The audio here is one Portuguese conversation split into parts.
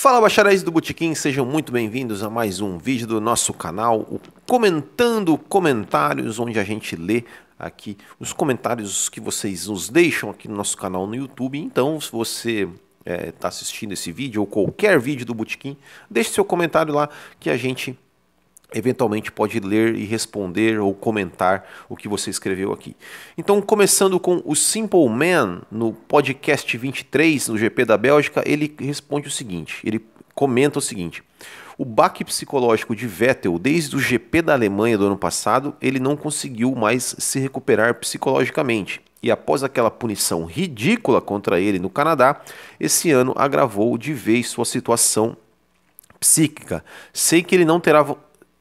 Fala bacharéis do Botequim, sejam muito bem-vindos a mais um vídeo do nosso canal, o Comentando Comentários, onde a gente lê aqui os comentários que vocês nos deixam aqui no nosso canal no YouTube. Então, se você está eh, é, assistindo esse vídeo ou qualquer vídeo do Botequim, deixe seu comentário lá que a gente eventualmente pode ler e responder ou comentar o que você escreveu aqui. Então, começando com o Simple Man, no podcast 23, no GP da Bélgica, ele responde o seguinte, ele comenta o seguinte: o baque psicológico de Vettel desde o GP da Alemanha do ano passado, ele não conseguiu mais se recuperar psicologicamente. E após aquela punição ridícula contra ele no Canadá, esse ano agravou de vez sua situação psíquica. Sei que ele não terá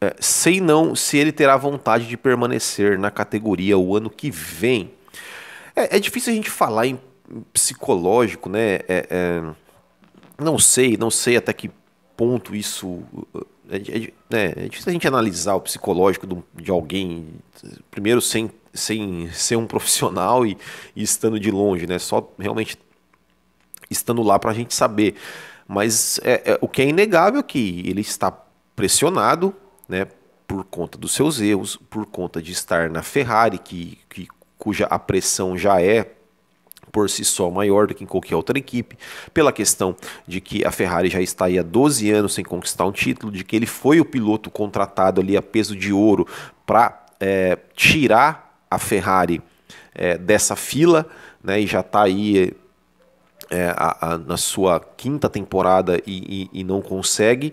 é, sei não se ele terá vontade de permanecer na categoria o ano que vem. É, é difícil a gente falar em psicológico, né? É, é, não sei, não sei até que ponto isso. É, é, é né? difícil a gente analisar o psicológico do, de alguém, primeiro sem, sem ser um profissional e, e estando de longe, né? Só realmente estando lá para a gente saber. Mas o que é inegável é que ele está pressionado, né, por conta dos seus erros, por conta de estar na Ferrari, que, que, cuja a pressão já é por si só maior do que em qualquer outra equipe, pela questão de que a Ferrari já está aí há 12 anos sem conquistar um título, de que ele foi o piloto contratado ali a peso de ouro para é, tirar a Ferrari é, dessa fila, né, e já está aí é, a, a, na sua quinta temporada e, e, e não consegue.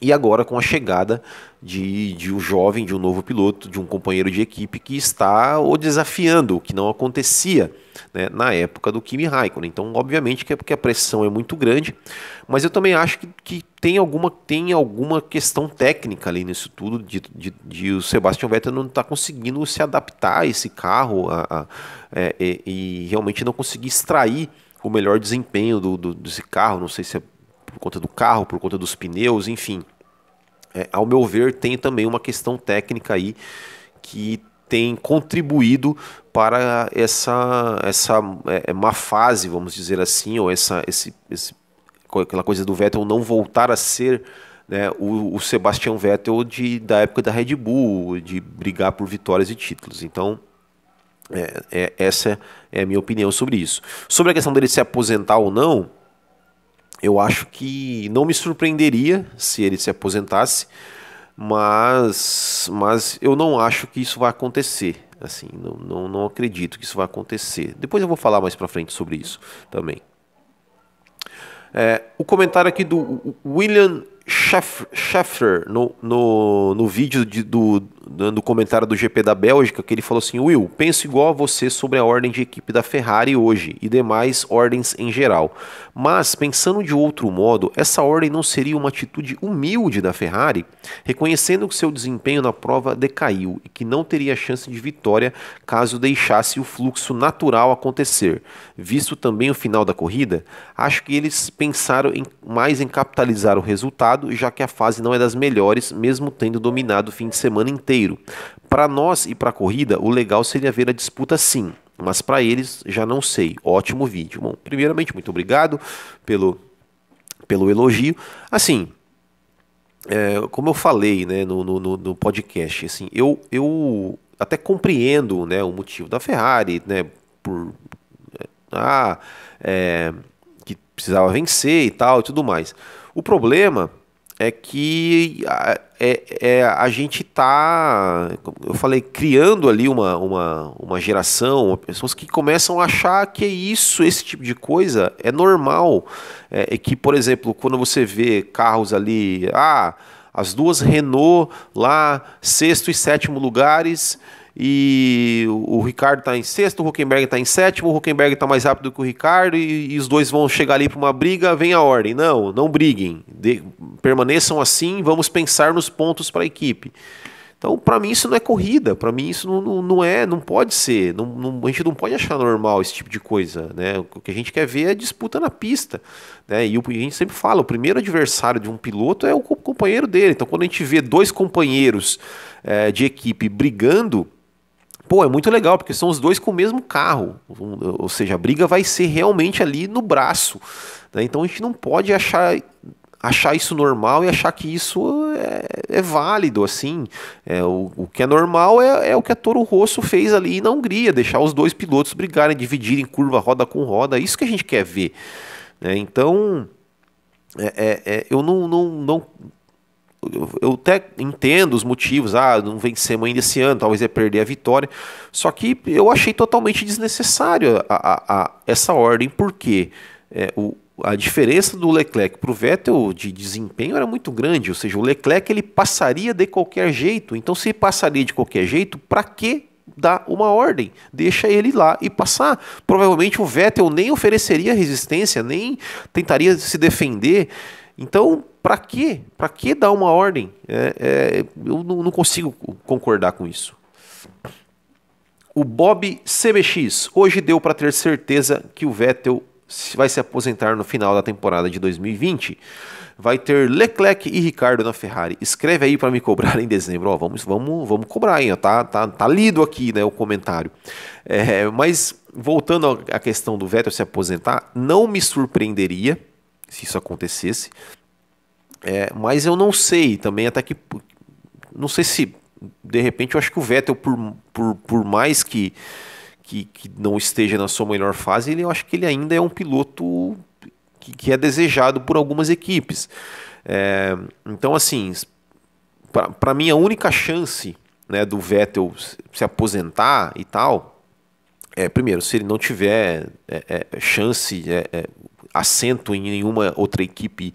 E agora com a chegada de, de um jovem, de um novo piloto, de um companheiro de equipe que está o desafiando, o que não acontecia né, na época do Kimi Raikkonen. Então, obviamente que é porque a pressão é muito grande, mas eu também acho que, que tem, alguma, tem alguma questão técnica ali nisso tudo, de, de, de o Sebastian Vettel não estar tá conseguindo se adaptar a esse carro a, a, e, é, é, e realmente não conseguir extrair o melhor desempenho do, do, desse carro. Não sei se é por conta do carro, por conta dos pneus, enfim. É, ao meu ver, tem também uma questão técnica aí que tem contribuído para essa, essa é, é, má fase, vamos dizer assim, ou essa, esse, esse, aquela coisa do Vettel não voltar a ser né, o, o Sebastian Vettel de, da época da Red Bull, de brigar por vitórias e títulos. Então, é, é, essa é a minha opinião sobre isso. Sobre a questão dele se aposentar ou não, eu acho que não me surpreenderia se ele se aposentasse, mas, mas eu não acho que isso vai acontecer. Assim, não, não, não acredito que isso vai acontecer. Depois eu vou falar mais para frente sobre isso também. É, o comentário aqui do William Scheffer no, no, no vídeo de, do, do comentário do GP da Bélgica, que ele falou assim: Will, penso igual a você sobre a ordem de equipe da Ferrari hoje e demais ordens em geral. Mas, pensando de outro modo, essa ordem não seria uma atitude humilde da Ferrari, reconhecendo que seu desempenho na prova decaiu e que não teria chance de vitória caso deixasse o fluxo natural acontecer. Visto também o final da corrida, acho que eles pensaram em, mais em capitalizar o resultado complicado, já que a fase não é das melhores, mesmo tendo dominado o fim de semana inteiro. Para nós e para a corrida, o legal seria ver a disputa sim, mas para eles já não sei. Ótimo vídeo. Bom, primeiramente, muito obrigado pelo, pelo elogio. Assim, é, como eu falei né, no, no, no podcast, assim, eu, eu até compreendo né, o motivo da Ferrari, né, por. É, ah, é, que precisava vencer e tal e tudo mais. O problema é que a, é, é, a gente está, eu falei, criando ali uma, uma, uma geração, pessoas que começam a achar que é isso, esse tipo de coisa é normal. É, é que, por exemplo, quando você vê carros ali, ah, as duas Renault lá, sexto e sétimo lugares, e o Ricardo está em sexto, o Huckenberg está em sétimo, o Huckenberg está mais rápido que o Ricardo e, e os dois vão chegar ali para uma briga, vem a ordem. Não, não briguem, de, permaneçam assim, vamos pensar nos pontos para a equipe. Então, para mim, isso não é corrida, para mim, isso não, não, não, é, não pode ser, não, não, a gente não pode achar normal esse tipo de coisa. Né? O que a gente quer ver é disputa na pista. Né? E o, a gente sempre fala: o primeiro adversário de um piloto é o companheiro dele. Então, quando a gente vê dois companheiros é, de equipe brigando, pô, é muito legal, porque são os dois com o mesmo carro. Ou seja, a briga vai ser realmente ali no braço. Né? Então a gente não pode achar achar isso normal e achar que isso é, é válido, assim. É, o, o, que é normal é, é, o que a Toro Rosso fez ali na Hungria, deixar os dois pilotos brigarem, dividirem curva roda com roda, é isso que a gente quer ver. Né? Então, é, é, eu não, não, não eu até entendo os motivos, ah, não vencemos ainda esse ano, talvez é perder a vitória. Só que eu achei totalmente desnecessário a, a, a essa ordem, porque é, o, a diferença do Leclerc para o Vettel de desempenho era muito grande, ou seja, o Leclerc ele passaria de qualquer jeito. Então, se passaria de qualquer jeito, para que dar uma ordem? Deixa ele lá e passar. Provavelmente o Vettel nem ofereceria resistência, nem tentaria se defender. Então, para que? Para que dar uma ordem? É, é, eu não consigo concordar com isso. O Bob CBX hoje deu para ter certeza que o Vettel vai se aposentar no final da temporada de 2020. Vai ter Leclerc e Ricardo na Ferrari. Escreve aí para me cobrar em dezembro. Ó, vamos, vamos, vamos cobrar aí. tá, tá, tá lido aqui, né, o comentário. É, mas voltando à questão do Vettel se aposentar, não me surpreenderia se isso acontecesse. É, mas eu não sei também até que não sei se de repente eu acho que o Vettel por, por, por mais que que, que não esteja na sua melhor fase, ele, eu acho que ele ainda é um piloto que, que é desejado por algumas equipes. É, então, assim, para mim, a única chance né, do Vettel se aposentar e tal, é, primeiro, se ele não tiver é, é, chance, é, é, assento em nenhuma outra equipe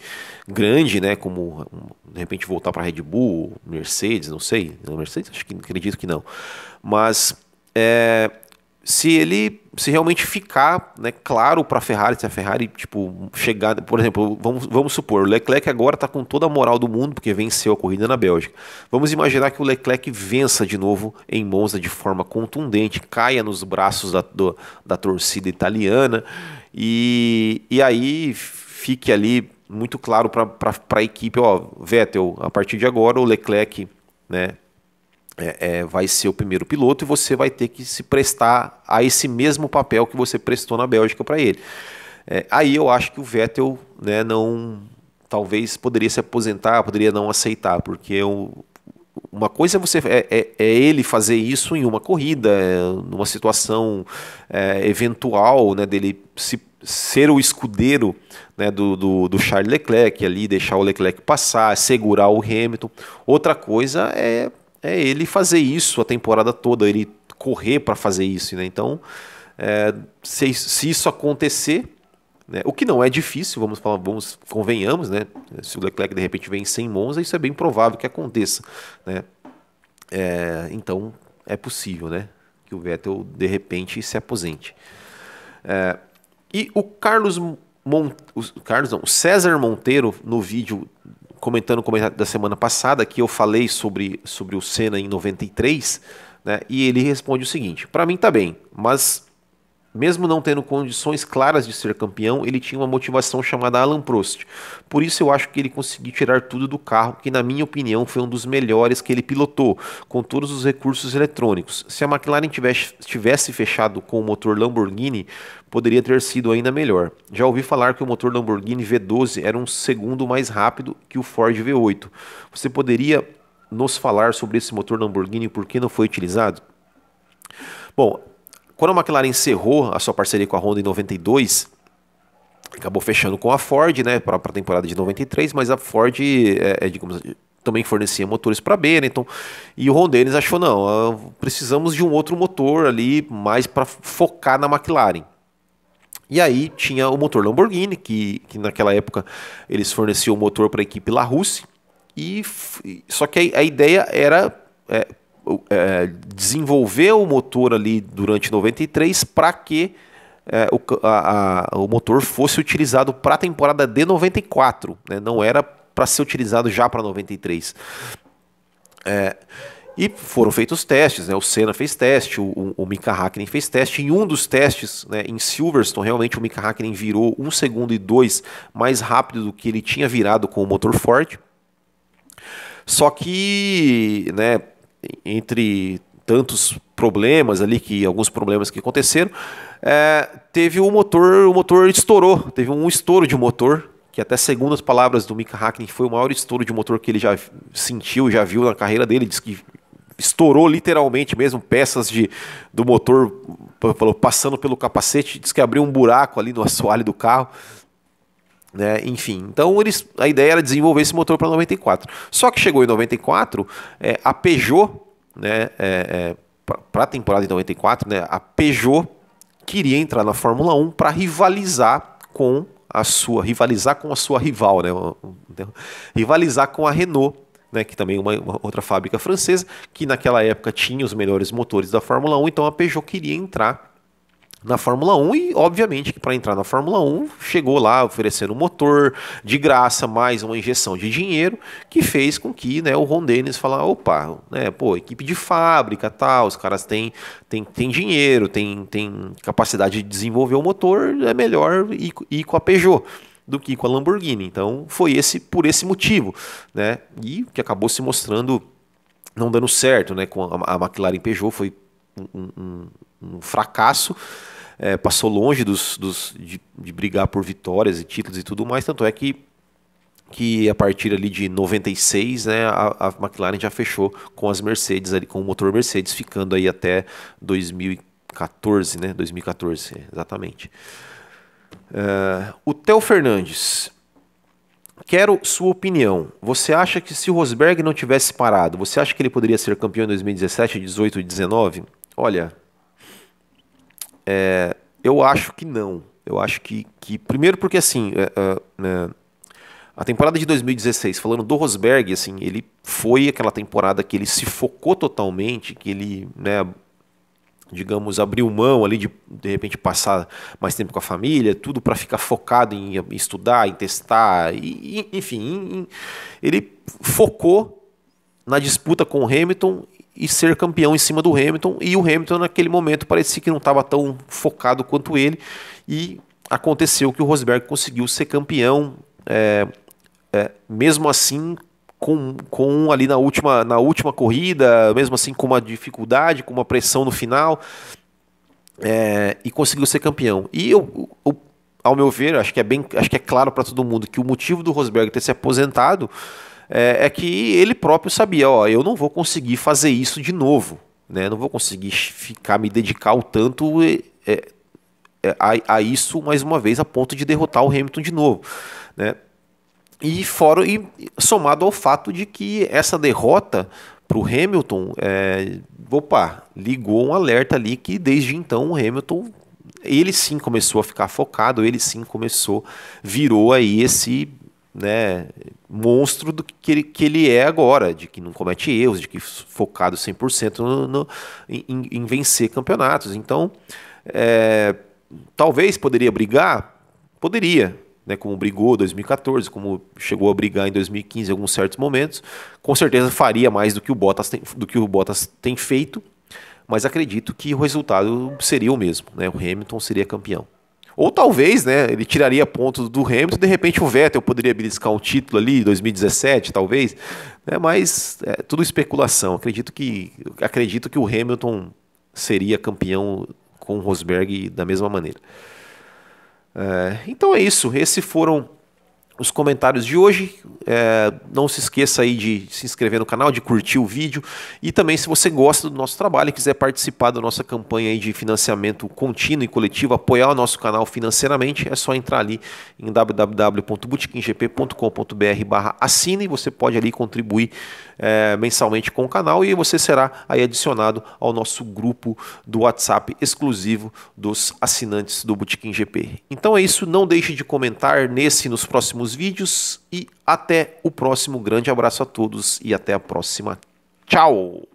grande, né, como de repente voltar para Red Bull, Mercedes, não sei, né, Mercedes, acho que acredito que não, mas é, se ele se realmente ficar né, claro para a Ferrari, se a Ferrari tipo, chegar, por exemplo, vamos, vamos supor, o Leclerc agora está com toda a moral do mundo porque venceu a corrida na Bélgica. Vamos imaginar que o Leclerc vença de novo em Monza de forma contundente, caia nos braços da, do, da torcida italiana e, e aí fique ali muito claro para a equipe: ó, Vettel, a partir de agora o Leclerc né, é, é, vai ser o primeiro piloto e você vai ter que se prestar a esse mesmo papel que você prestou na Bélgica para ele. É, aí eu acho que o Vettel né, não talvez poderia se aposentar, poderia não aceitar, porque eu, uma coisa é você é, é, é, ele fazer isso em uma corrida, é, numa situação é, eventual né, dele se, ser o escudeiro né, do, do, do Charles Leclerc ali, deixar o Leclerc passar, segurar o Hamilton. Outra coisa é é ele fazer isso a temporada toda, ele correr para fazer isso, né? Então, é, se, se isso acontecer, né? o que não é difícil, vamos falar, vamos, convenhamos, né? Se o Leclerc de repente vem sem Monza, isso é bem provável que aconteça, né? É, então, é possível, né? Que o Vettel de repente se aposente. É, e o Carlos Mon... o Carlos não, o César Monteiro no vídeo comentando o comentário da semana passada, que eu falei sobre, sobre o Senna em 93, né? E ele responde o seguinte: para mim tá bem, mas mesmo não tendo condições claras de ser campeão, ele tinha uma motivação chamada Alan Prost. Por isso eu acho que ele conseguiu tirar tudo do carro, que na minha opinião foi um dos melhores que ele pilotou, com todos os recursos eletrônicos. Se a McLaren tivesse, tivesse fechado com o motor Lamborghini, poderia ter sido ainda melhor. Já ouvi falar que o motor Lamborghini V12 era um segundo mais rápido que o Ford V8. Você poderia nos falar sobre esse motor Lamborghini e por que não foi utilizado? Bom, quando a McLaren encerrou a sua parceria com a Honda em 92, acabou fechando com a Ford, né, para a temporada de 93, mas a Ford, é, é, digamos, também fornecia motores para a Benetton, e o Ron Dennis achou, não, ah, precisamos de um outro motor ali, mais para focar na McLaren. E aí tinha o motor Lamborghini, que, que naquela época eles forneciam o motor para a equipe La Russie, e, só que a, a ideia era é, é, desenvolveu o motor ali durante 93 para que é, o, a, a, o, motor fosse utilizado para a temporada de 94, né? não era para ser utilizado já para 93. É, e foram feitos testes, né? O Senna fez teste, o, o Mika Hakkinen fez teste. Em um dos testes, né, em Silverstone, realmente o Mika Hakkinen virou um segundo e dois mais rápido do que ele tinha virado com o motor Ford. Só que, né, entre tantos problemas ali que alguns problemas que aconteceram é, teve o motor o motor estourou teve um estouro de motor que até segundo as palavras do Mika Hakkinen foi o maior estouro de motor que ele já sentiu já viu na carreira dele diz que estourou literalmente mesmo peças de, do motor falou, passando pelo capacete diz que abriu um buraco ali no assoalho do carro né? Enfim, então eles, a ideia era desenvolver esse motor para 94. Só que chegou em 94, é, a Peugeot, né, é, é, para a temporada de 94, né, a Peugeot queria entrar na Fórmula 1 para rivalizar com a sua, rivalizar com a sua rival, né, né, rivalizar com a Renault. Né, que também é uma, uma outra fábrica francesa, que naquela época tinha os melhores motores da Fórmula 1, então a Peugeot queria entrar na Fórmula 1 e obviamente que para entrar na Fórmula 1 chegou lá oferecendo um motor de graça mais uma injeção de dinheiro que fez com que né, o Ron Dennis falar opa né pô equipe de fábrica tal os caras têm tem, tem dinheiro tem, tem capacidade de desenvolver o motor é melhor ir, ir com a Peugeot do que com a Lamborghini então foi esse por esse motivo né e que acabou se mostrando não dando certo né com a, a McLaren Peugeot foi um, um, um fracasso é, passou longe dos, dos de, de, brigar por vitórias e títulos e tudo mais, tanto é que que a partir ali de 96, né, a, a McLaren já fechou com as Mercedes ali com o motor Mercedes, ficando aí até 2014, né, 2014, é, exatamente. Uh, o Theo Fernandes, Quero sua opinião. Você acha que se o Rosberg não tivesse parado, você acha que ele poderia ser campeão em 2017, 18 e 19? Olha, é, eu acho que não. Eu acho que, que primeiro porque assim, é, é né, a temporada de 2016, falando do Rosberg, assim, ele foi aquela temporada que ele se focou totalmente, que ele, né, digamos, abriu mão ali de de repente passar mais tempo com a família, tudo para ficar focado em, estudar, em testar, e, enfim, em, ele focou na disputa com o Hamilton e ser campeão em cima do Hamilton. E o Hamilton, naquele momento, parecia que não estava tão focado quanto ele. E aconteceu que o Rosberg conseguiu ser campeão, é, é, mesmo assim, com, com ali na última, na última corrida, mesmo assim, com uma dificuldade, com uma pressão no final. É, e conseguiu ser campeão. E eu, eu, ao meu ver, acho que é bem, acho que é claro para todo mundo que o motivo do Rosberg ter se aposentado é, é que ele próprio sabia, ó, eu não vou conseguir fazer isso de novo, né? Não vou conseguir ficar me dedicar o tanto é, é, a, a, isso mais uma vez a ponto de derrotar o Hamilton de novo, né? E fora e somado ao fato de que essa derrota para o Hamilton, é, opa, ligou um alerta ali que desde então o Hamilton ele sim começou a ficar focado, ele sim começou, virou aí esse né, monstro do que ele, que ele é agora, de que não comete erros, de que focado 100% no, no, em, em, vencer campeonatos. Então, é, talvez poderia brigar? Poderia, né, como brigou em 2014, como chegou a brigar em 2015 em alguns certos momentos. Com certeza faria mais do que o Bottas tem, do que o Bottas tem feito, mas acredito que o resultado seria o mesmo, né, o Hamilton seria campeão. Ou talvez, né, ele tiraria pontos do Hamilton, de repente o Vettel poderia beliscar um título ali, 2017, talvez, né, mas é tudo especulação. Acredito que, acredito que o Hamilton seria campeão com o Rosberg da mesma maneira. É, então é isso, esses foram os comentários de hoje. É, não se esqueça aí de se inscrever no canal, de curtir o vídeo e também se você gosta do nosso trabalho e quiser participar da nossa campanha aí de financiamento contínuo e coletivo, apoiar o nosso canal financeiramente, é só entrar ali em wwwbotequimgpcombr assine assine. Você pode ali contribuir é, mensalmente com o canal e você será aí adicionado ao nosso grupo do WhatsApp exclusivo dos assinantes do Botequim GP. Então é isso. Não deixe de comentar nesse nos próximos próximos vídeos e até o próximo. Um grande abraço a todos e até a próxima. Tchau!